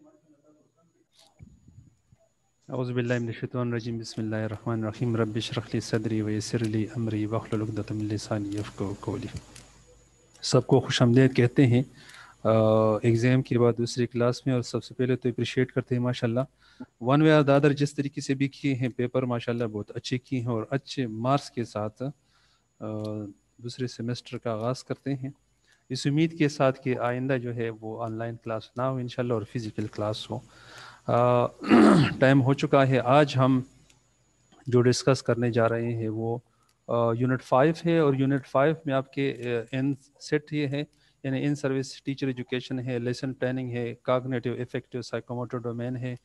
सबको खुश आमदेद कहते हैं एग्ज़ाम के बाद दूसरी क्लास में और सबसे पहले तो अप्रिशिएट करते हैं माशाल्लाह वन वे दादर जिस तरीके से भी किए हैं पेपर माशाल्लाह बहुत अच्छे किए हैं और अच्छे मार्क्स के साथ दूसरे सेमेस्टर का आगाज़ करते हैं इस उम्मीद के साथ कि आइंदा जो है वो ऑनलाइन क्लास ना हो इनशाला और फिज़िकल क्लास हो टाइम हो चुका है आज हम जो डिस्कस करने जा रहे हैं वो यूनिट फाइव है और यूनिट फाइव में आपके इन सेट ये है यानी इन सर्विस टीचर एजुकेशन है लेसन प्लानिंग है कागनेटिव इफेक्टिव साइकोमोटर डोमेन है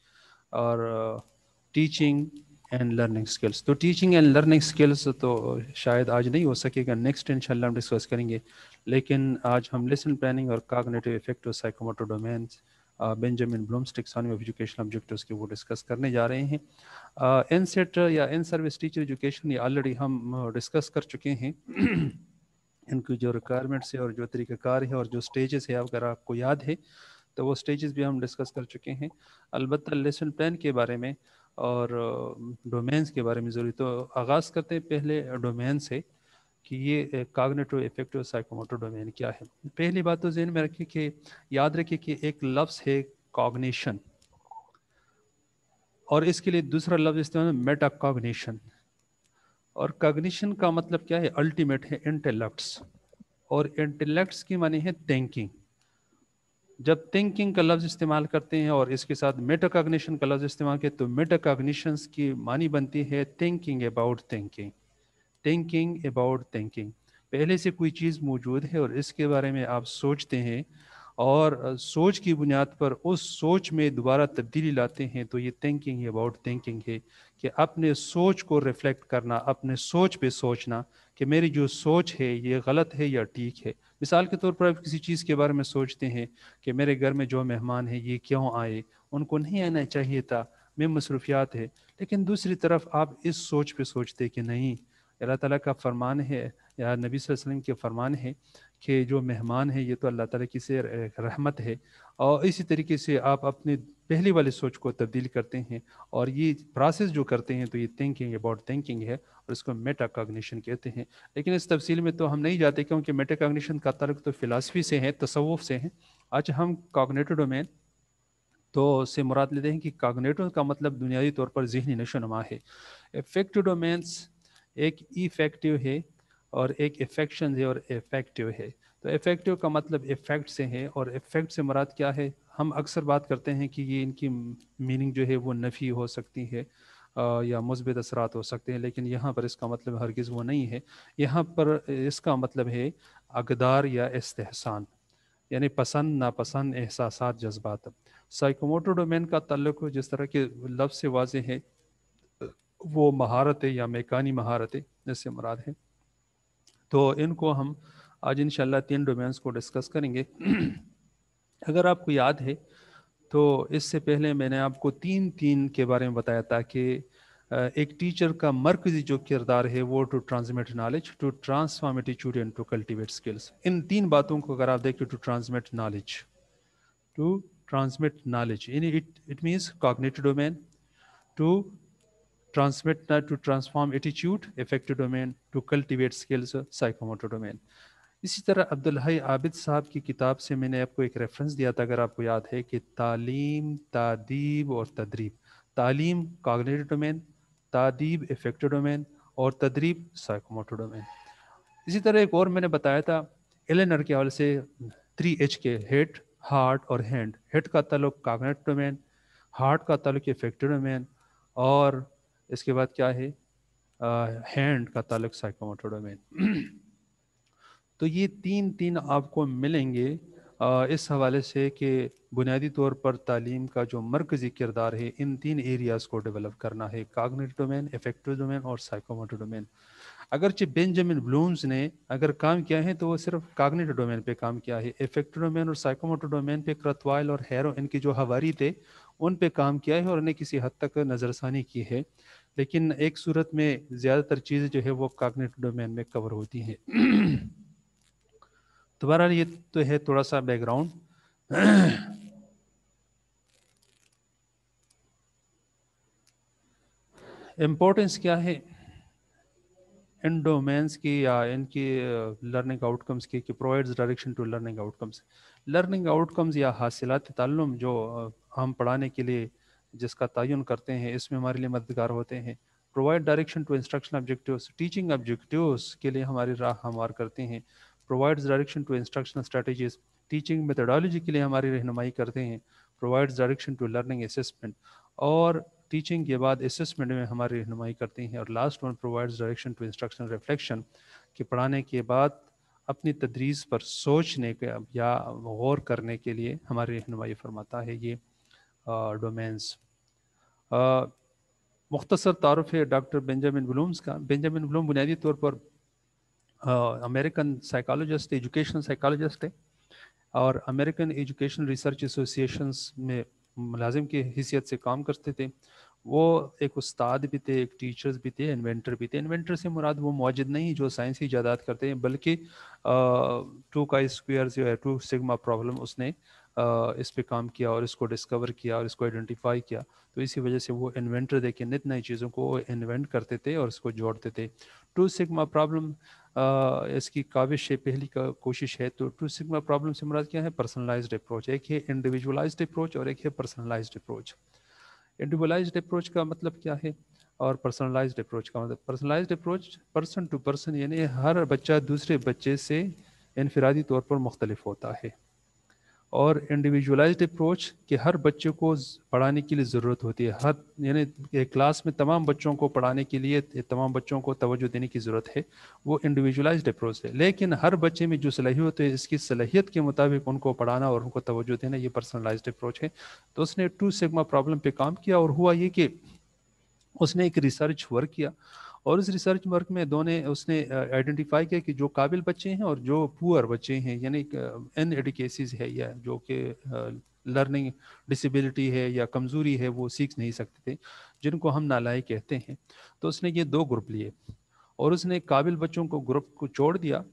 और टीचिंग एंड लर्निंग स्किल्स तो टीचिंग एंड लर्निंग स्किल्स तो शायद आज नहीं हो सकेगा नेक्स्ट इन हम डिस्कस करेंगे लेकिन आज हम लेसन प्लानिंग और कागनेटिव इफेक्ट और psychomotor domains Benjamin Bloom's taxonomy of education objective के वो डिस्कस करने जा रहे हैं एन सेट e या एन सर्विस टीचर एजुकेशन ये ऑलरेडी हम डिस्कस कर चुके हैं इनकी जो रिक्वायरमेंट्स है और जो तरीक़ाकार है और जो स्टेजेस है अगर आपको याद है तो वो स्टेजेस भी हम डिस्कस कर चुके हैं अलबत्त लेसन प्लान के बारे में और डोमेन्स के बारे में जरूरी तो आगाज़ करते हैं पहले डोमेन से कि ये कागनेटिव इफेक्टिव साइकोमोटर डोमेन क्या है पहली बात तो जहन में रखिए कि याद रखिए कि एक लफ्ज़ है कॉग्निशन और इसके लिए दूसरा लफ्ज़ इस्तेमाल है मेटाकॉग्निशन और कॉग्निशन का मतलब क्या है अल्टीमेट है इंटेलेक्ट्स और इंटेलेक्ट्स की माने है थिंकिंग जब थिंकिंग का लफ्ज़ इस्तेमाल करते हैं और इसके साथ मेटाकॉग्निशन का लफ्ज़ इस्तेमाल किया तो मेटाकॉग्निशन की मानी बनती है thinking about thinking thinking about thinking पहले से कोई चीज़ मौजूद है और इसके बारे में आप सोचते हैं और सोच की बुनियाद पर उस सोच में दोबारा तब्दीली लाते हैं तो ये थिंकिंग अबाउट थिंकिंग है कि अपने सोच को रिफ्लेक्ट करना अपने सोच पे सोचना कि मेरी जो सोच है ये गलत है या ठीक है मिसाल के तौर पर आप किसी चीज़ के बारे में सोचते हैं कि मेरे घर में जो मेहमान हैं ये क्यों आए उनको नहीं आना चाहिए था मैं मसरूफियात है लेकिन दूसरी तरफ आप इस सोच पे सोचते कि नहीं अल्लाह ताला का फरमान है या नबी वसल्लम के फरमान है कि जो मेहमान है ये तो अल्लाह ताला की से रहमत है और इसी तरीके से आप अपने पहली वाली सोच को तब्दील करते हैं और ये प्रोसेस जो करते हैं तो ये थिंकिंग अबाउट थिंकिंग है और इसको मेटा कागनीशन कहते हैं लेकिन इस तफसील में तो हम नहीं जाते क्योंकि मेटा कागनीशन का तर्क तो फ़िलासफ़ी से है तसवुफ़ से है आज हम कागनेटिव डोमेन तो से मुराद लेते हैं कि कागनेटिव का मतलब दुनियावी तौर पर जहनी नशोनुमा है इफेक्टिव डोमेन्स एक इफेक्टिव है और एक इफेक्शन है और इफेक्टिव है तो इफेक्टिव का मतलब इफेक्ट से है और इफेक्ट से मुराद क्या है हम अक्सर बात करते हैं कि ये इनकी मीनिंग जो है वो नफ़ी हो सकती है या मुस्बित असरात हो सकते हैं लेकिन यहाँ पर इसका मतलब हरगिज़ वो नहीं है यहाँ पर इसका मतलब है अकदार या इस्तेहसान यानी पसंद नापसंद एहसास जज्बात साइकोमोटर डोमेन का तल्लक जिस तरह के लफ्ज़ से वाज है वो महारतें या मेकानी महारतें जैसे मुराद है तो इनको हम आज इन तीन डोमेन्स को डिस्कस करेंगे अगर आपको याद है तो इससे पहले मैंने आपको तीन तीन के बारे में बताया था कि एक टीचर का मरकजी जो किरदार है वो to transmit knowledge to transform attitude and to cultivate skills इन तीन बातों को अगर आप देखें to transmit knowledge to transmit knowledge in it it means cognitive domain to transmit to transform attitude affective domain to cultivate skills psychomotor domain इसी तरह हई आबिद साहब की किताब से मैंने आपको एक रेफरेंस दिया था अगर आपको याद है कि तालीम तदीब और तदरीब तालीम कागनेटिव डोमेन तदीब इफेक्टिव डोमेन और तदरीब साइकोमोटो डोमेन इसी तरह एक और मैंने बताया था एलेनर के हवाले से थ्री एच के हेड हार्ट और हैंड हेड का ताल्लुक कागनेट डोमेन हार्ट का ताल्लुक इफेक्टिव डोमेन और इसके बाद क्या है हैंड का ताल्लुक साइकोमोटो डोमेन तो ये तीन तीन आपको मिलेंगे इस हवाले से कि बुनियादी तौर पर तालीम का जो मरकज़ी किरदार है इन तीन एरियाज़ को डेवलप करना है कागनेटिव डोमेन इफेक्टिव डोमेन और साइकोमोटिव डोमेन अगरचि बेंजामिन ब्लूम्स ने अगर काम किया है तो वो सिर्फ कागनेटिव डोमेन पे काम किया है इफेक्टिव डोमेन और साइकोमोटिव डोमेन पे क्रतवाइल और हैरो इनकी जो हवारी थे उन पर काम किया है और इन्हें किसी हद तक नज़रसानी की है लेकिन एक सूरत में ज़्यादातर चीज़ें जो है वो कागनेटिव डोमेन में कवर होती हैं तो बहरहाल ये तो है थोड़ा सा बैकग्राउंड इम्पोर्टेंस क्या है इन डोमेन्स की या इनकी लर्निंग uh, आउटकम्स की कि provides direction to learning outcomes learning outcomes या हासिलत तल्लम जो uh, हम पढ़ाने के लिए जिसका तयन करते हैं इसमें हमारे लिए मददगार होते हैं provide direction to instruction objectives teaching objectives के लिए हमारी राह हमवार करते हैं provides direction to instructional strategies teaching methodology के लिए हमारी रहनुमाई करते हैं provides direction to learning assessment और टीचिंग के बाद असेसमेंट में हमारी रहनुमाई करते हैं और last one provides direction to instructional reflection कि पढ़ाने के बाद अपनी तदरीस पर सोचने के या गौर करने के लिए हमारी रहनुमाई फरमाता है ये डोमेंस मुख्तसर तारफ़ है डॉक्टर बेंजामिन ब्लूम्स का बेंजामिन ब्लूम बुनियादी तौर पर अमेरिकन साइकोलॉजिस्ट एजुकेशन साइकोलॉजिस्ट है और अमेरिकन एजुकेशन रिसर्च एसोसिएशन में मुलाजिम की हैसियत से काम करते थे वो एक उस्ताद भी थे एक टीचर्स भी थे इन्वेंटर भी थे इन्वेंटर से मुराद वो मौजद नहीं जो साइंस की ईजादात करते हैं बल्कि टू का स्क्वेयर जो है टू सिग्मा प्रॉब्लम उसने आ, इस पर काम किया और इसको डिस्कवर किया और इसको आइडेंटिफाई किया तो इसी वजह से वो इन्वेंटर देखे नित नई चीज़ों को इन्वेंट करते थे और इसको जोड़ते थे टू सिग्मा प्रॉब्लम इसकी काविश पहली का कोशिश है तो टू सिग्मा प्रॉब्लम से मुराद क्या है पर्सनलाइज्ड अप्रोच एक है इंडिविजुअलाइज्ड अप्रोच और एक है पर्सनलाइज्ड अप्रोच इंडिविजुअलाइज अप्रोच का मतलब क्या है और पर्सनलाइज्ड अप्रोच का मतलब personalised approach person to person यानी हर बच्चा दूसरे बच्चे से इनफरादी तौर पर मुख्तलिफ होता है और इंडिविजुअलाइज अप्रोच कि हर बच्चे को पढ़ाने के लिए ज़रूरत होती है हर यानी क्लास में तमाम बच्चों को पढ़ाने के लिए तमाम बच्चों को तवज्जो देने की ज़रूरत है वो इंडिविजुअलाइज अप्रोच है लेकिन हर बच्चे में जो सलाहियत है इसकी सलाहियत के मुताबिक उनको पढ़ाना और उनको तवज्जो देना ये पर्सनलाइज अप्रोच है तो उसने टू सिग्मा प्रॉब्लम पर काम किया और हुआ ये कि उसने एक रिसर्च वर्क किया और उस रिसर्च वर्क में दोनों उसने आइडेंटिफाई किया कि जो काबिल बच्चे हैं और जो पुअर बच्चे हैं यानी एन एडिकेसीज है या जो कि लर्निंग डिसेबिलिटी है या कमज़ोरी है वो सीख नहीं सकते थे जिनको हम नालायक कहते हैं तो उसने ये दो ग्रुप लिए और उसने काबिल बच्चों को ग्रुप को छोड़ दिया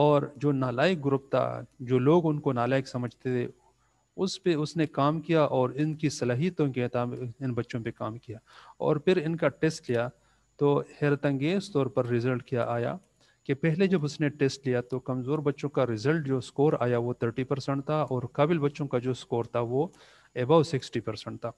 और जो नालायक ग्रुप था जो लोग उनको नालायक समझते थे उस पे उसने काम किया और इनकी सलाहियतों के इन बच्चों पे काम किया और फिर इनका टेस्ट लिया तो अंगेज़ तौर पर रिज़ल्ट क्या आया कि पहले जब उसने टेस्ट लिया तो कमज़ोर बच्चों का रिज़ल्ट जो स्कोर आया वो थर्टी परसेंट था और काबिल बच्चों का जो स्कोर था वो एबव सिक्सटी परसेंट था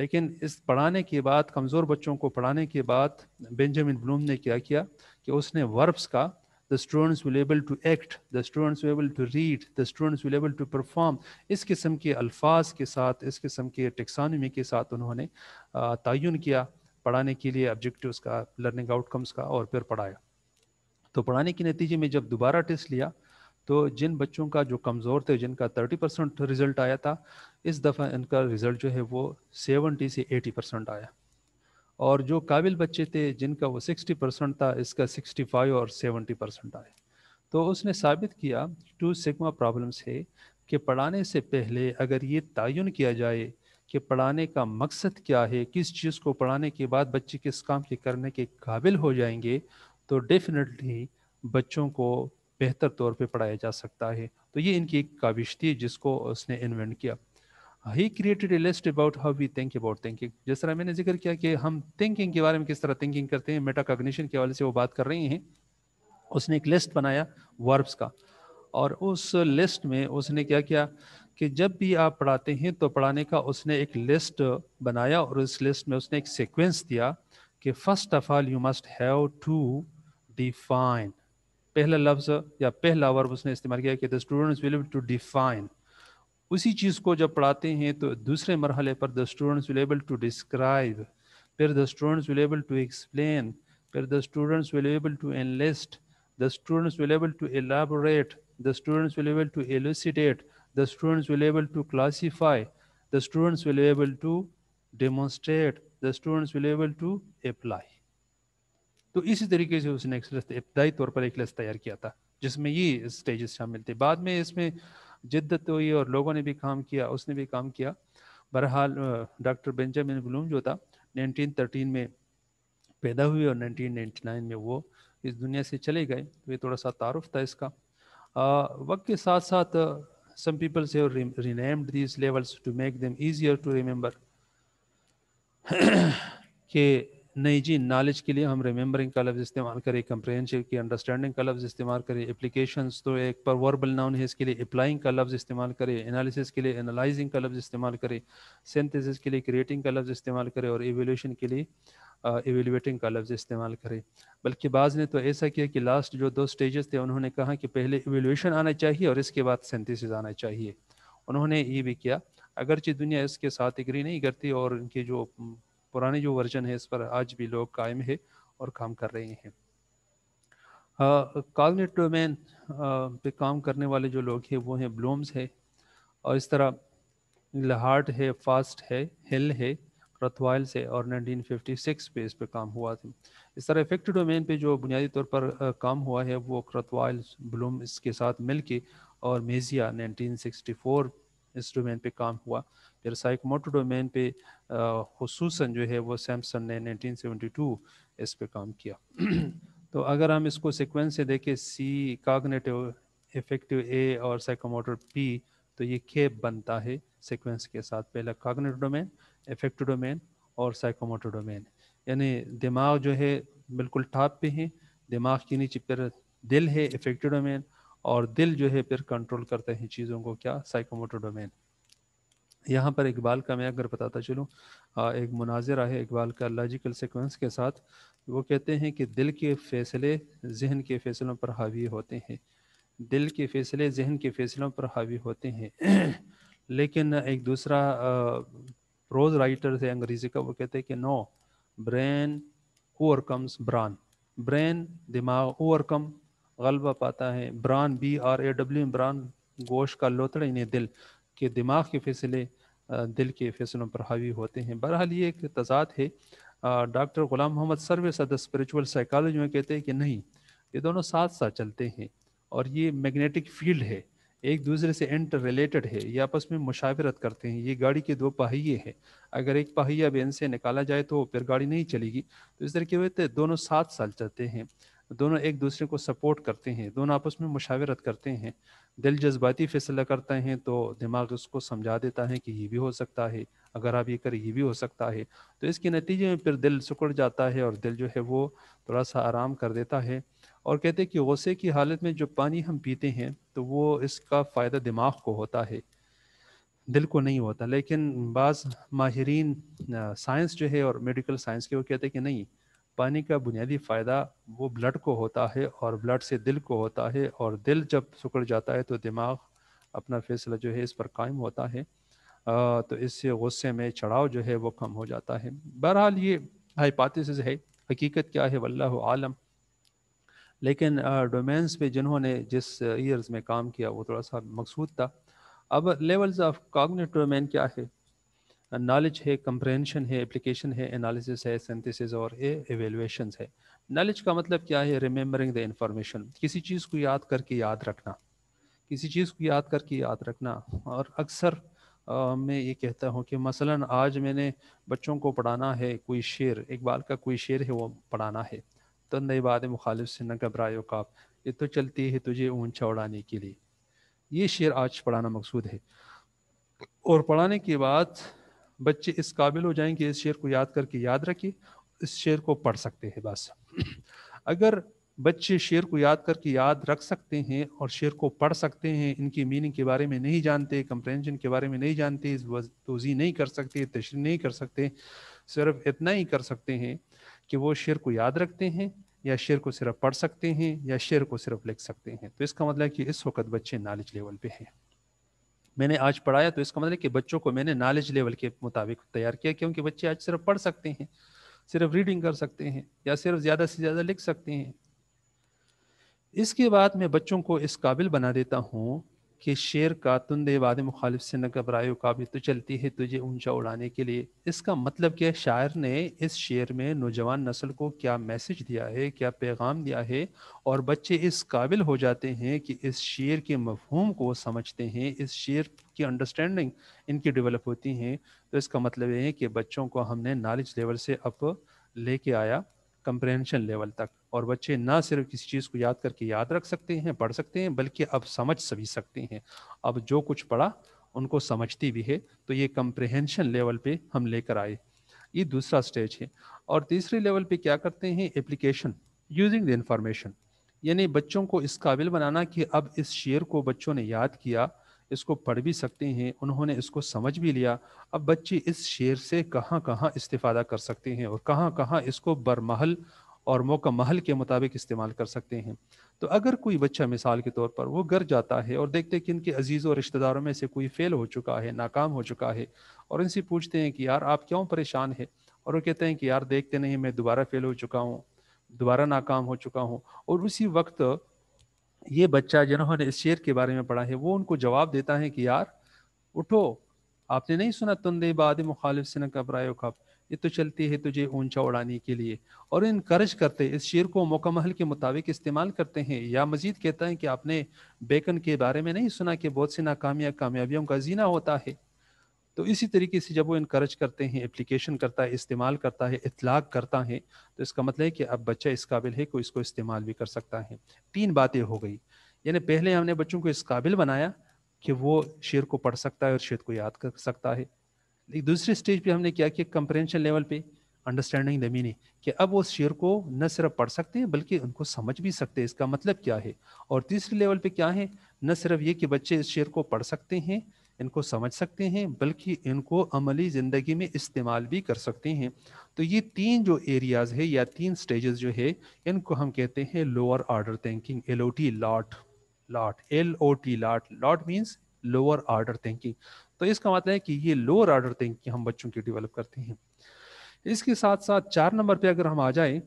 लेकिन इस पढ़ाने के बाद कमज़ोर बच्चों को पढ़ाने के बाद बेंजामिन ब्लूम ने क्या किया कि उसने वर्ब्स का the students will able to act the students will able to read the students will able to perform इस किस्म के अल्फाज के साथ इस किस्म के टेक्सानमी के साथ उन्होंने तयन किया पढ़ाने के लिए ऑब्जेक्टिव्स का लर्निंग आउटकम्स का और फिर पढ़ाया तो पढ़ाने के नतीजे में जब दोबारा टेस्ट लिया तो जिन बच्चों का जो कमज़ोर थे जिनका 30 परसेंट रिज़ल्ट आया था इस दफ़ा इनका रिज़ल्ट जो है वो 70 से 80 परसेंट आया और जो काबिल बच्चे थे जिनका वो 60 परसेंट था इसका 65 और 70 परसेंट आया तो उसने साबित किया टू सिग्मा प्रॉब्लम से कि पढ़ाने से पहले अगर ये तयन किया जाए कि पढ़ाने का मकसद क्या है किस चीज़ को पढ़ाने के बाद बच्चे किस काम के करने के काबिल हो जाएंगे तो डेफिनेटली बच्चों को बेहतर तौर पे पढ़ाया जा सकता है तो ये इनकी एक काविश थी जिसको उसने इन्वेंट किया he created a list about how we think about thinking जिस तरह मैंने जिक्र किया कि हम थिंकिंग के बारे में किस तरह थिंकिंग करते हैं मेटा मेटाकॉग्निशन के हवाले से वो बात कर रही हैं उसने एक लिस्ट बनाया वर्ब्स का और उस लिस्ट में उसने क्या किया कि जब भी आप पढ़ाते हैं तो पढ़ाने का उसने एक लिस्ट बनाया और उस लिस्ट में उसने एक सीक्वेंस दिया कि first of all you must have to define पहला लफ्ज़ या पहला वर्ब उसने इस्तेमाल किया कि the students will to define उसी चीज़ को जब पढ़ाते हैं तो दूसरे मरहले पर the students will able to describe फिर the students will able to explain फिर the students will able to enlist the students will able to elaborate the students will able to elucidate the students will be able to classify the students will be able to demonstrate the students will be able to apply तो इसी तरीके से उसने एक इब्तदाई तौर पर एक लिस्ट तैयार किया था जिसमें ये स्टेजेस शामिल थे बाद में इसमें जिद्दत हुई और लोगों ने भी काम किया उसने भी काम किया बहरहाल डॉक्टर बेंजामिन ब्लूम जो था 1913 में पैदा हुए और 1999 में वो इस दुनिया से चले गए तो ये थोड़ा सा तारफ़ था इसका आ, वक्त के साथ साथ Some people say oh, re renamed these levels to make them easier to remember. नहीं जी नॉलेज के लिए हम रिमेंबरिंग का लफ्ज़ इस्तेमाल करें कंप्रहेंशिव की अंडरस्टैंडिंग का लफ्ज़ इस्तेमाल करें एप्लीकेशन तो एक पर वर्बल नाउन है इसके लिए अप्लाइंग का लफ्ज़ इस्तेमाल करें एनालिसिस के लिए एनालाइजिंग का लफ्ज़ इस्तेमाल करें सेंथिस के लिए क्रिएटिंग का लफ्ज़ इस्तेमाल करें और एवोल्यूशन के लिए एवेलुएटिंग का लफ्ज़ इस्तेमाल करें बल्कि बाज़ ने तो ऐसा किया कि लास्ट जो दो स्टेजेस थे उन्होंने कहा कि पहले एवेलुएशन आना चाहिए और इसके बाद सेंथिस आना चाहिए उन्होंने ये भी किया अगरचि दुनिया इसके साथ एग्री नहीं करती और इनकी जो पुराने जो वर्जन है इस पर आज भी लोग कायम है और काम कर रहे हैं कॉलनेट डोमेन पे काम करने वाले जो लोग हैं वो हैं ब्लूम्स है और इस तरह लहाट है फास्ट है हिल है रथवाइल से और 1956 पे इस पर काम हुआ था इस तरह इफेक्ट डोमेन पे जो बुनियादी तौर पर काम हुआ है वो रथवाइल ब्लूम इसके साथ मिल के और मेजिया 1964 इस डोमेन पे काम हुआ फिर साइकोमोटर डोमेन पे खसूस जो है वो सैमसन ने 1972 इस पे काम किया तो अगर हम इसको सिक्वेंस से देखें सी कागनेटिव इफेक्टिव ए और साइकोमोटर पी तो ये खेप बनता है सिक्वेंस के साथ पहला कागनेटिव डोमेन इफेक्टिव डोमेन और साइकोमोटर डोमेन यानी दिमाग जो है बिल्कुल टॉप पे है दिमाग के नीचे पर दिल है इफेक्टिव डोमेन और दिल जो है फिर कंट्रोल करते हैं चीज़ों को क्या साइकोमोटर डोमेन यहाँ पर इकबाल का मैं अगर बताता चलूँ एक मुनाजिर है इकबाल का लॉजिकल सिक्वेंस के साथ वो कहते हैं कि दिल के फैसले जहन के फैसलों पर हावी होते हैं दिल के फैसले जहन के फैसलों पर हावी होते हैं लेकिन एक दूसरा प्रोज राइटर है अंग्रेज़ी का वो कहते हैं कि no brain overcomes brawn brain दिमाग ओवरकम गलबा पाता है brawn B R A W brawn गोश का लोतड़ इन्हें दिल के दिमाग के फैसले दिल के फैसलों पर हावी होते हैं बहरहाल ये एक तजाद है डॉक्टर गुलाम मोहम्मद सरवे सद स्परिचुअल साइकोलॉजी में कहते हैं कि नहीं ये दोनों साथ साथ चलते हैं और ये मैग्नेटिक फील्ड है एक दूसरे से इंटर रिलेटेड है ये आपस में मुशावरत करते हैं ये गाड़ी के दो पहिए हैं अगर एक पहिया बेन से निकाला जाए तो फिर गाड़ी नहीं चलेगी तो इस तरीके से दोनों सात साल चलते हैं दोनों एक दूसरे को सपोर्ट करते हैं दोनों आपस में मुशावरत करते हैं दिल जज्बाती फैसला करते हैं तो दिमाग उसको समझा देता है कि ये भी हो सकता है अगर आप ये करें ये भी हो सकता है तो इसके नतीजे में फिर दिल सुकड़ जाता है और दिल जो है वो थोड़ा सा आराम कर देता है और कहते हैं कि गुस्से की हालत में जो पानी हम पीते हैं तो वो इसका फ़ायदा दिमाग को होता है दिल को नहीं होता लेकिन बाज़ माहरीन साइंस जो है और मेडिकल साइंस के वो कहते हैं कि नहीं पानी का बुनियादी फ़ायदा वो ब्लड को होता है और ब्लड से दिल को होता है और दिल जब सुकड़ जाता है तो दिमाग अपना फैसला जो है इस पर कायम होता है आ, तो इससे गुस्से में चढ़ाव जो है वो कम हो जाता है बहरहाल ये हाइपाथिस है हकीकत क्या है वल्ला आलम लेकिन डोमेन्स पे जिन्होंने जिस ईयर्स में काम किया वो थोड़ा सा मकसूद था अब लेवल्स ऑफ कागनेट डोमेन क्या है नॉलेज है कंप्रेंशन है एप्लीकेशन है एनालिसिस है सेंथिसिस और एवेलुएशन है नॉलेज का मतलब क्या है रिमेम्बरिंग द इंफॉर्मेशन किसी चीज़ को याद करके याद रखना किसी चीज़ को याद करके याद रखना और अक्सर मैं ये कहता हूँ कि मसलन आज मैंने बच्चों को पढ़ाना है कोई शेर इकबाल का कोई शेर है वो पढ़ाना है तो नई बात मुखालिफ से न घबरायो काप ये तो चलती है तुझे ऊंचा उड़ाने के लिए ये शेर आज पढ़ाना मकसूद है और पढ़ाने के बाद बच्चे इस काबिल हो जाएंगे इस शेर को याद करके याद रखिए इस शेर को पढ़ सकते हैं बस अगर बच्चे शेर को याद करके याद रख सकते हैं और शेर को पढ़ सकते हैं इनकी मीनिंग के बारे में नहीं जानते कंप्रेंशन के बारे में नहीं जानते तोज़ी नहीं कर सकते तशरी नहीं कर सकते सिर्फ इतना ही कर सकते हैं कि वो शेर को याद रखते हैं या शेर को सिर्फ पढ़ सकते हैं या शेर को सिर्फ लिख सकते हैं तो इसका मतलब है कि इस वक्त बच्चे नॉलेज लेवल पे हैं मैंने आज पढ़ाया तो इसका मतलब कि बच्चों को मैंने नॉलेज लेवल के मुताबिक तैयार किया क्योंकि बच्चे आज सिर्फ पढ़ सकते हैं सिर्फ रीडिंग कर सकते हैं या सिर्फ ज़्यादा से ज़्यादा लिख सकते हैं इसके बाद मैं बच्चों को इस काबिल बना देता हूँ कि शेर का तुंदे वाद मुखालिफ से न घबराए काबिल तो चलती है तुझे ऊंचा उड़ाने के लिए इसका मतलब क्या शायर ने इस शेर में नौजवान नस्ल को क्या मैसेज दिया है क्या पैगाम दिया है और बच्चे इस काबिल हो जाते हैं कि इस शेर के मफहूम को समझते हैं इस शेर की अंडरस्टैंडिंग इनकी डेवलप होती हैं तो इसका मतलब ये है कि बच्चों को हमने नॉलेज लेवल से अप लेके आया कंप्रेंशन लेवल तक और बच्चे ना सिर्फ किसी चीज़ को याद करके याद रख सकते हैं पढ़ सकते हैं बल्कि अब समझ भी सकते हैं अब जो कुछ पढ़ा उनको समझती भी है तो ये कंप्रहेंशन लेवल पे हम लेकर आए ये दूसरा स्टेज है और तीसरे लेवल पे क्या करते हैं एप्लीकेशन यूजिंग द इंफॉर्मेशन यानी बच्चों को इस काबिल बनाना कि अब इस शेर को बच्चों ने याद किया इसको पढ़ भी सकते हैं उन्होंने इसको समझ भी लिया अब बच्चे इस शेर से कहाँ कहाँ इस्तेफादा कर सकते हैं और कहाँ कहाँ इसको बरमहल और मौका महल के मुताबिक इस्तेमाल कर सकते हैं तो अगर कोई बच्चा मिसाल के तौर पर वो घर जाता है और देखते हैं कि इनके अजीज़ों और रिश्तेदारों में से कोई फेल हो चुका है नाकाम हो चुका है और इनसे पूछते हैं कि यार आप क्यों परेशान है और वो कहते हैं कि यार देखते नहीं मैं दोबारा फेल हो चुका हूँ दोबारा नाकाम हो चुका हूँ और उसी वक्त ये बच्चा जिन्होंने इस शेर के बारे में पढ़ा है वो उनको जवाब देता है कि यार उठो आपने नहीं सुना तुंदे बाद मुखालिफ से न घबरायो खप ये तो चलती है तुझे ऊंचा उड़ाने के लिए और इनक्रेज करते इस शेर को मोकमहल के मुताबिक इस्तेमाल करते हैं या मजीद कहता है कि आपने बेकन के बारे में नहीं सुना कि बहुत सी नाकामिया कामयाबियों का जीना होता है तो इसी तरीके से जब वो इनक्रेज करते हैं एप्लीकेशन करता है इस्तेमाल करता है इतलाक करता है तो इसका मतलब है कि अब बच्चा इस काबिल है कोई इसको इस्तेमाल भी कर सकता है तीन बातें हो गई यानी पहले हमने बच्चों को इस काबिल बनाया कि वो शेर को पढ़ सकता है और शेर को याद कर सकता है एक दूसरे स्टेज पे हमने क्या किया कंप्रेंशन लेवल पे अंडरस्टैंडिंग द मीनिंग कि अब वो शेर को न सिर्फ पढ़ सकते हैं बल्कि उनको समझ भी सकते हैं इसका मतलब क्या है और तीसरे लेवल पे क्या है न सिर्फ ये कि बच्चे इस शेर को पढ़ सकते हैं इनको समझ सकते हैं बल्कि इनको अमली ज़िंदगी में इस्तेमाल भी कर सकते हैं तो ये तीन जो एरियाज़ है या तीन स्टेजेस जो है इनको हम कहते हैं lower order thinking L O T lot lot L O T lot lot means lower order thinking तो इसका मतलब है कि ये लोअर आर्डर थिंकिंग हम बच्चों की डिवेलप करते हैं इसके साथ साथ चार नंबर पर अगर हम आ जाएँ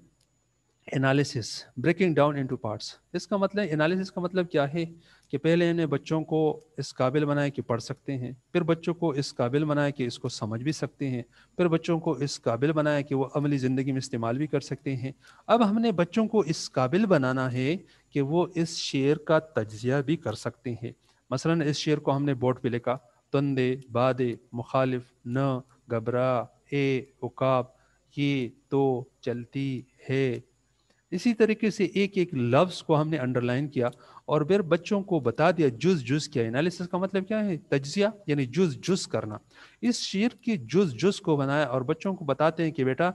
analysis breaking down into parts इसका मतलब एनालिसिस का मतलब क्या है कि पहले इन्हें बच्चों को इस काबिल बनाए कि पढ़ सकते हैं फिर बच्चों को इस काबिल बनाए कि इसको समझ भी सकते हैं फिर बच्चों को इस काबिल बनाए कि वो अमली ज़िंदगी में इस्तेमाल भी कर सकते हैं अब हमने बच्चों को इस काबिल बनाना है कि वो इस शेर का तजिया भी कर सकते हैं मसला इस शेर को हमने बोर्ड पर लिखा तंदे बादे मुखालिफ न घबरा ए उकाब ये तो चलती है इसी तरीके से एक एक लफ्ज़ को हमने अंडरलाइन किया और फिर बच्चों को बता दिया जुज जुज क्या एनालिसिस का मतलब क्या है तजिया यानी जुज जुज करना इस शेर के जुज जुज को बनाया और बच्चों को बताते हैं कि बेटा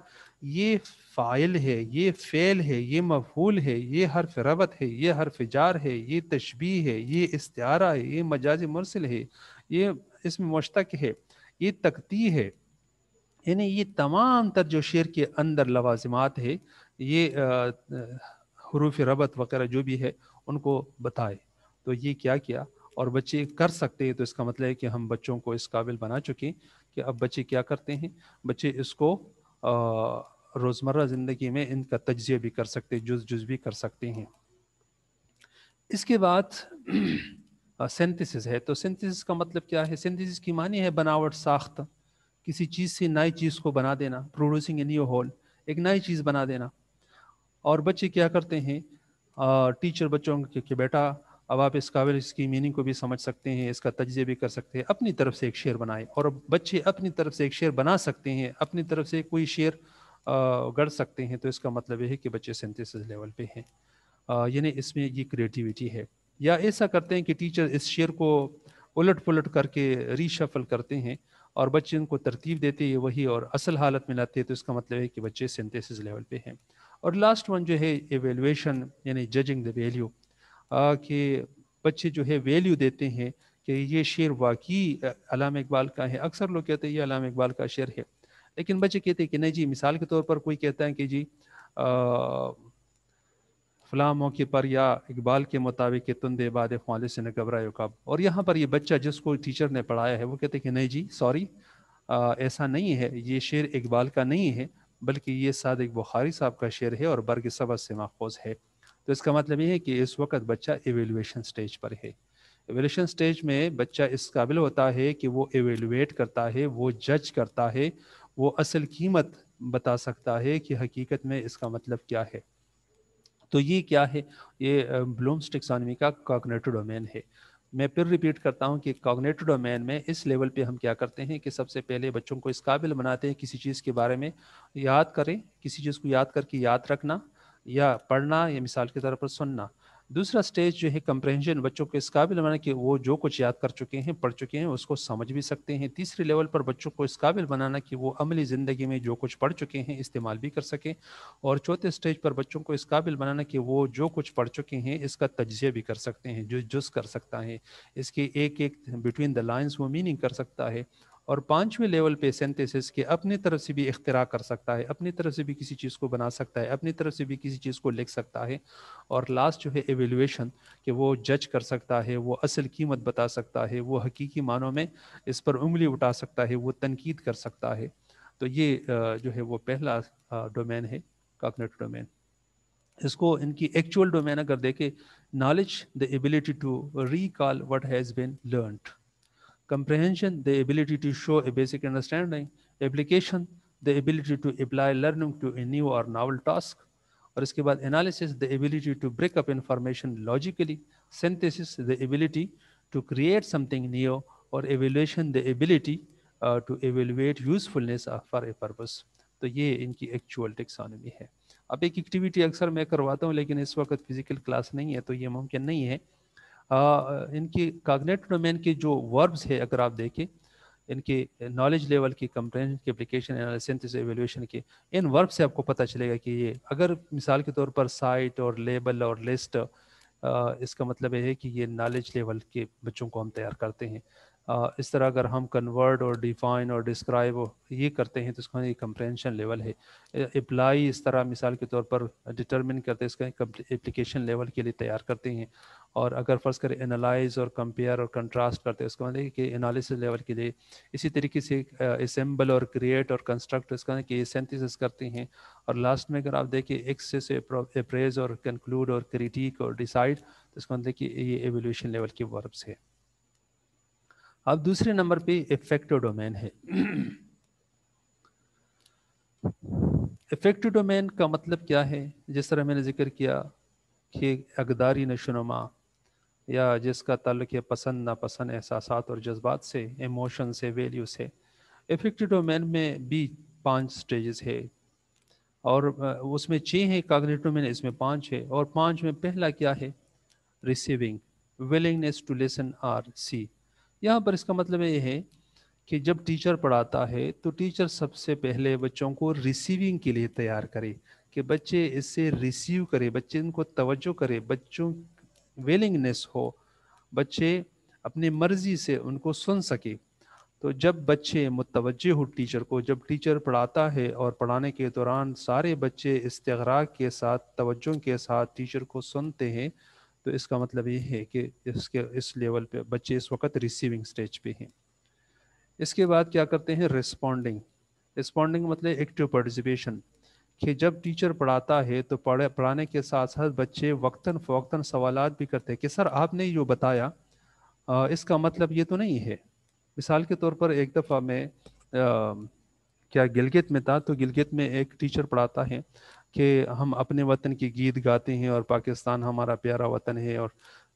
ये फ़ाइल है ये फ़ेल है ये मफूल है ये हरफ रवत है ये हरफ जार है ये तशबी है ये इस्तारा है ये मजाज मरसिल है ये इसमें मुश्तक है ये तकती है यानी ये तमाम तर जो शेर के अंदर लवाजमात है ये हरूफ रबत वगैरह जो भी है उनको बताए तो ये क्या किया और बच्चे कर सकते हैं तो इसका मतलब है कि हम बच्चों को इस काबिल बना चुके कि अब बच्चे क्या करते हैं बच्चे इसको रोज़मर्रा ज़िंदगी में इनका तजिया भी कर सकते जुज जुज भी कर सकते हैं इसके बाद सेंथिसिस है तो सेंथिसिस का मतलब क्या है सेंथिसिस की मानी है बनावट साख्त किसी चीज़ से नई चीज़ को बना देना प्रोड्यूसिंग ए न्यू होल एक नई चीज़ बना देना और बच्चे क्या करते हैं टीचर बच्चों के, बेटा अब आप इस काबिल इसकी मीनिंग को भी समझ सकते हैं इसका तजिए भी कर सकते हैं अपनी तरफ से एक शेर बनाए और बच्चे अपनी तरफ से एक शेर बना सकते हैं अपनी तरफ से कोई शेर गढ़ सकते हैं तो इसका मतलब यह है कि बच्चे सेंथिस लेवल पे हैं यानी इसमें ये क्रिएटिविटी है या ऐसा करते हैं कि टीचर इस शेर को उलट पुलट करके रीशफल करते हैं और बच्चे उनको तरतीब देते हैं वही और असल हालत में लाते हैं तो इसका मतलब है कि बच्चे सिंथेसिस लेवल पे हैं और लास्ट वन जो है एवेलुएशन यानी जजिंग द वैल्यू कि बच्चे जो है वैल्यू देते हैं कि ये शेर वाकई अलाम इकबाल का है अक्सर लोग कहते हैं ये अलाम इकबाल का शेर है लेकिन बच्चे कहते हैं कि नहीं जी मिसाल के तौर पर कोई कहता है कि जी फ़लाँ मौके पर या इकबाल के मुताबिक कि तुंद बाद ख्वाले से न घबराए कब और यहाँ पर ये बच्चा जिसको टीचर ने पढ़ाया है वो कहते हैं कि नहीं जी सॉरी ऐसा नहीं है ये शेर इकबाल का नहीं है बल्कि ये सादिक बुखारी साहब का शेर है और बर्ग सबस से माखोज है तो इसका मतलब ये है कि इस वक्त बच्चा एवेलुएशन स्टेज पर है एवेलुएशन स्टेज में बच्चा इस काबिल होता है कि वो एवेलुएट करता है वो जज करता है वो असल कीमत बता सकता है कि हकीकत में इसका मतलब क्या है तो ये क्या है ये ब्लूम्स टिक्सानमी का कॉग्नेटिव डोमेन है मैं फिर रिपीट करता हूँ कि कॉग्नेटिव डोमेन में इस लेवल पे हम क्या करते हैं कि सबसे पहले बच्चों को इस काबिल बनाते हैं किसी चीज़ के बारे में याद करें किसी चीज़ को याद करके याद रखना या पढ़ना या मिसाल के तौर पर सुनना दूसरा स्टेज जो है कंप्रहेंशन बच्चों को इस काबिल बनाना कि वो जो कुछ याद कर चुके हैं पढ़ चुके हैं उसको समझ भी सकते हैं तीसरे लेवल पर बच्चों को इस काबिल बनाना कि वो अमली ज़िंदगी में जो कुछ पढ़ चुके हैं इस्तेमाल भी कर सकें और चौथे स्टेज पर बच्चों को इस काबिल बनाना कि वो जो कुछ पढ़ चुके हैं इसका तजिया भी कर सकते हैं जो जुज कर सकता है इसकी एक एक बिटवीन द लाइन्स वो मीनिंग कर सकता है और पाँचवें लेवल पे सेंथेसिस के अपनी तरफ से भी अख्तरा कर सकता है अपनी तरफ से भी किसी चीज़ को बना सकता है अपनी तरफ से भी किसी चीज़ को लिख सकता है और लास्ट जो है एवेलुएशन कि वो जज कर सकता है वो असल कीमत बता सकता है वो हकीकी मानों में इस पर उंगली उठा सकता है वो तनकीद कर सकता है तो ये जो है वो पहला डोमेन है काकनेट डोमेन इसको इनकी एक्चुअल डोमेन अगर देखें knowledge the ability to recall what has been learned comprehension, the ability to show a basic understanding, application, the ability to apply learning to a new or novel task, aur और इसके बाद analysis the ability to break up information logically synthesis the ability to create something new और evaluation the ability to evaluate usefulness for a purpose तो ये इनकी actual taxonomy है अब एक एक्टिविटी अक्सर मैं करवाता हूँ लेकिन इस वक्त फिजिकल क्लास नहीं है तो ये मुमकिन नहीं है इनकी कागनेटिव डोमेन की जो वर्ब्स है अगर आप देखें इनके नॉलेज लेवल की कंप्रेंस की एप्लीकेशन एनालिसिस एवेल्यूशन की इन वर्ब से आपको पता चलेगा कि ये अगर मिसाल के तौर पर साइट और लेबल और लिस्ट इसका मतलब यह है कि ये नॉलेज लेवल के बच्चों को हम तैयार करते हैं इस तरह अगर हम कन्वर्ट और डिफाइन और डिस्क्राइब ये करते हैं तो इसका ये कंप्रेंशन लेवल है अप्लाई इस तरह मिसाल के तौर पर डिटर्मिन करते हैं इसका एप्लीकेशन लेवल के लिए तैयार करते हैं और अगर फ़र्ज़ करें एनालाइज और कंपेयर और कंट्रास्ट करते हैं उसका मतलब कि एनालिसिस लेवल के लिए इसी तरीके से असम्बल और क्रिएट और कंस्ट्रक्ट इसका मतलब कि सेंथिस करते हैं और लास्ट में अगर आप देखिए एक्सेस से अप्रेज और कंक्लूड और क्रिटिक और डिसाइड तो इसका मतलब कि ये एवोल्यूशन लेवल की वर्ब्स है अब दूसरे नंबर पे इफेक्टिव डोमेन है इफेक्टिव डोमेन का मतलब क्या है जिस तरह मैंने जिक्र किया कि अगदारी नशोनुमा या जिसका ताल्लुक है पसंद नापसंद एहसास और जज्बात से इमोशन से वैल्यू से इफेक्टिव डोमेन में भी पांच स्टेजेस है और उसमें छः हैं कागनेटिव डोमेन इसमें पांच है और पांच में पहला क्या है receiving willingness to listen R C यहाँ पर इसका मतलब ये है कि जब टीचर पढ़ाता है तो टीचर सबसे पहले बच्चों को रिसीविंग के लिए तैयार करे कि बच्चे इससे रिसीव करें बच्चे इनको तवज्जो करें बच्चों वेलिंगनेस हो बच्चे अपनी मर्ज़ी से उनको सुन सके तो जब बच्चे मुतवजह हो टीचर को जब टीचर पढ़ाता है और पढ़ाने के दौरान सारे बच्चे इस्तरा के साथ तवज्जो के साथ टीचर को सुनते हैं तो इसका मतलब ये है कि इसके इस लेवल पे बच्चे इस वक्त रिसीविंग स्टेज पे हैं इसके बाद क्या करते हैं रिस्पॉन्डिंग रिस्पॉन्डिंग मतलब एक्टिव पार्टिसिपेशन कि जब टीचर पढ़ाता है तो पढ़े पढ़ाने के साथ साथ बच्चे वक्ता फ़ौक्ता सवाल भी करते हैं कि सर आपने जो बताया इसका मतलब ये तो नहीं है मिसाल के तौर पर एक दफ़ा मैं क्या गिलगित में था तो गिलगित में एक टीचर पढ़ाता है कि हम अपने वतन के गीत गाते हैं और पाकिस्तान हमारा प्यारा वतन है और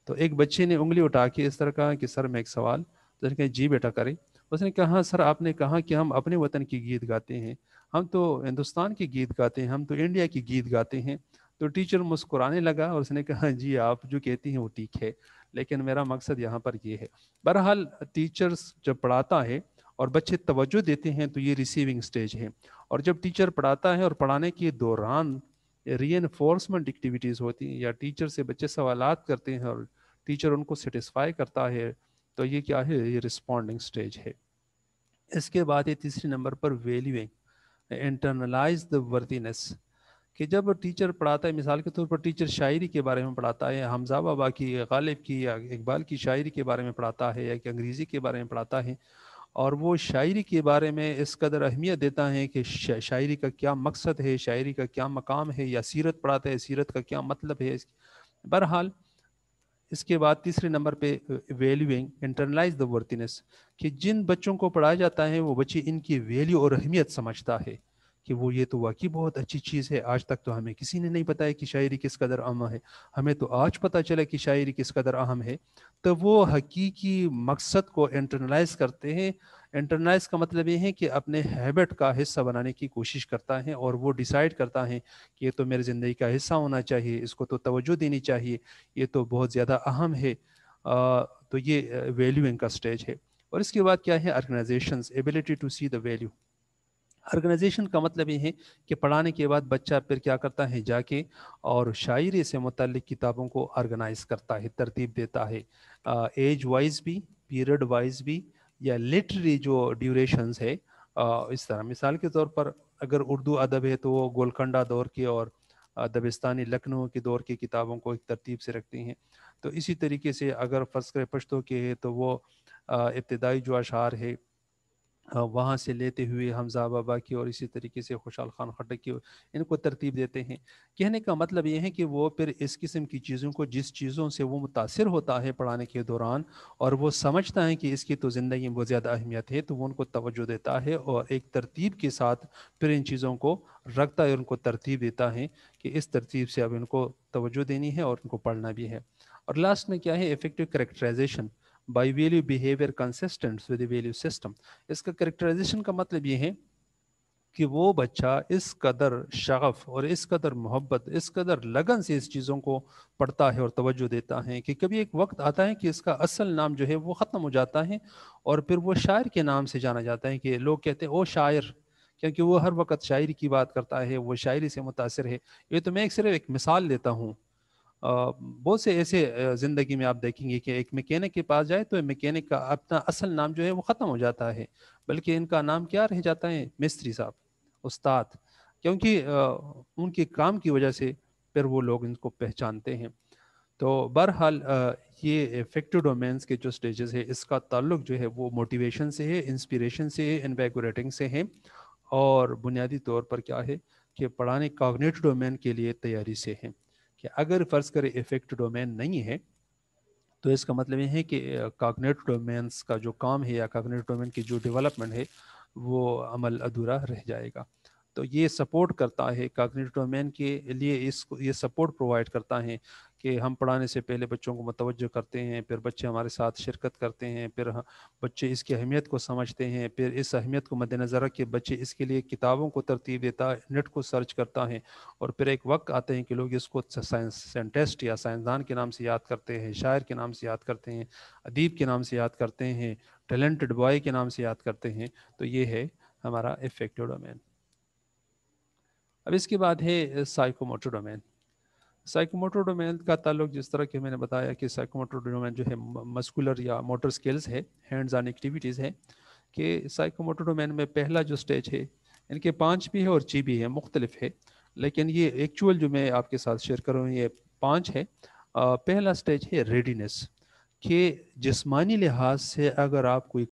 तो एक बच्चे ने उंगली उठा के इस तरह कहा कि सर मैं एक सवाल तो उसने कहा जी बेटा करें उसने कहा हाँ, सर आपने कहा कि हम अपने वतन के गीत गाते हैं हम तो हिंदुस्तान के गीत गाते हैं हम तो इंडिया की गीत गाते हैं तो टीचर मुस्कुराने लगा और उसने कहा जी आप जो कहती हैं वो ठीक है लेकिन मेरा मकसद यहाँ पर ये है बहरहाल टीचर्स जब पढ़ाता है और बच्चे तवज्जो देते हैं तो ये रिसीविंग स्टेज है और जब टीचर पढ़ाता है और पढ़ाने के दौरान री एक्टिविटीज़ होती हैं या टीचर से बच्चे सवाल करते हैं और टीचर उनको सेटिस्फाई करता है तो ये क्या है ये रिस्पॉन्डिंग स्टेज है इसके बाद ये तीसरे नंबर पर वैल्यूइंग इंटरनलाइज द वर्थीनेस कि जब टीचर पढ़ाता है मिसाल के तौर पर टीचर शायरी के बारे में पढ़ाता है हमजा बाबा की गालिब की या इकबाल की शायरी के बारे में पढ़ाता है या कि अंग्रेज़ी के बारे में पढ़ाता है और वो शायरी के बारे में इस कदर अहमियत देता है कि शायरी का क्या मकसद है शायरी का क्या मकाम है या सीरत पढ़ाते हैं सीरत का क्या मतलब है बहरहाल इसके बाद तीसरे नंबर पे वैल्यूइंग इंटरनलाइज द वर्थीनेस कि जिन बच्चों को पढ़ाया जाता है वो बच्चे इनकी वैल्यू और अहमियत समझता है कि वो ये तो वाकई बहुत अच्छी चीज़ है आज तक तो हमें किसी ने नहीं बताया कि शायरी किस कदर अहम है हमें तो आज पता चला कि शायरी किस कदर अहम है तो वो हकीकी मकसद को इंटरनलाइज करते हैं इंटरनाइज का मतलब ये है कि अपने हैबिट का हिस्सा बनाने की कोशिश करता है और वो डिसाइड करता है कि ये तो मेरे ज़िंदगी का हिस्सा होना चाहिए इसको तो तवज्जो देनी चाहिए ये तो बहुत ज़्यादा अहम है आ, तो ये वैल्यूइंग का स्टेज है और इसके बाद क्या है organisation's ability to see the value organisation का मतलब ये है कि पढ़ाने के बाद बच्चा फिर क्या करता है जाके और शायरी से मतलब किताबों को ऑर्गेनाइज करता है तरतीब देता है एज वाइज भी पीरियड वाइज भी या लिटरी जो ड्यूरेशंस है आ, इस तरह मिसाल के तौर पर अगर उर्दू अदब है तो वो गोलकंडा दौर के और दबिस्तानी लखनऊ के दौर की किताबों को एक तरतीब से रखते हैं तो इसी तरीके से अगर फर्स्ट पश्तों के है तो वो इब्तदाई जो अशार है वहाँ से लेते हुए हमजा बाबा की और इसी तरीके से खुशहाल खान खटक की इनको तरतीब देते हैं कहने का मतलब ये है कि वो फिर इस किस्म की चीज़ों को जिस चीज़ों से वो मुतासर होता है पढ़ाने के दौरान और वो समझता है कि इसकी तो ज़िंदगी में बहुत ज़्यादा अहमियत है तो वो उनको तोज्जो देता है और एक तरतीब के साथ फिर इन चीज़ों को रखता है उनको तरतीब देता है कि इस तरतीब से अब इनको तोज्जो देनी है और उनको पढ़ना भी है और लास्ट में क्या है effective characterisation by value behaviour consistent with value system इसका करेक्टराइजेशन का मतलब ये है कि वो बच्चा इस कदर शगफ और इस कदर मोहब्बत इस कदर लगन से इस चीज़ों को पढ़ता है और तवज्जो देता है कि कभी एक वक्त आता है कि इसका असल नाम जो है वो ख़त्म हो जाता है और फिर वो शायर के नाम से जाना जाता है कि लोग कहते हैं ओ शायर क्योंकि वो हर वक्त शायरी की बात करता है वो शायरी से मुतासर है ये तो मैं एक सिर्फ एक मिसाल देता हूँ बहुत से ऐसे ज़िंदगी में आप देखेंगे कि एक मैकेनिक के पास जाए तो मैकेनिक का अपना असल नाम जो है वो ख़त्म हो जाता है बल्कि इनका नाम क्या रह जाता है मिस्त्री साहब उस्ताद क्योंकि उनके काम की वजह से फिर वो लोग इनको पहचानते हैं तो बहरहाल ये इफेक्टिव डोमेंस के जो स्टेजेस है इसका ताल्लुक जो है वो मोटिवेशन से है इंस्पिरेशन से है इनवेगोरेटिंग से है और बुनियादी तौर पर क्या है कि पढ़ाने कॉग्नेटिव डोमेन के लिए तैयारी से है कि अगर फ़र्ज़ करें इफेक्ट डोमेन नहीं है तो इसका मतलब ये है कि कागनेट डोमेन्स का जो काम है या कागनेट डोमेन की जो डेवलपमेंट है वो अमल अधूरा रह जाएगा तो ये सपोर्ट करता है कागनेटिव डोमेन के लिए इसको ये सपोर्ट प्रोवाइड करता है कि हम पढ़ाने से पहले बच्चों को मतवज करते हैं फिर बच्चे हमारे साथ शिरकत करते हैं फिर बच्चे इसकी अहमियत को समझते हैं फिर इस अहमियत को मद्देनज़र रख के बच्चे इसके लिए किताबों को तरतीब देता है नेट को सर्च करता है और फिर एक वक्त आते हैं कि लोग इसको साइंस साइंटिस्ट या साइंसदान के नाम से याद करते हैं शायर के नाम से याद करते हैं अदीब के नाम से याद करते हैं टैलेंटेड बॉय के नाम से याद करते हैं तो ये है हमारा इफेक्टिव डोमेन अब इसके बाद है साइकोमोटर डोमेन साइकोमोटर डोमेन का ताल्लुक जिस तरह के मैंने बताया कि साइकोमोटर डोमेन जो है मस्कुलर या मोटर स्किल्स है हैंड्स ऑन एक्टिविटीज़ है कि साइकोमोटर डोमेन में पहला जो स्टेज है इनके पाँच भी है और छः भी है मुख्तलिफ है लेकिन ये एक्चुअल जो मैं आपके साथ शेयर करूँ ये पाँच है आ, पहला स्टेज है रेडीनेस कि जिस्मानी लिहाज से अगर आप कोई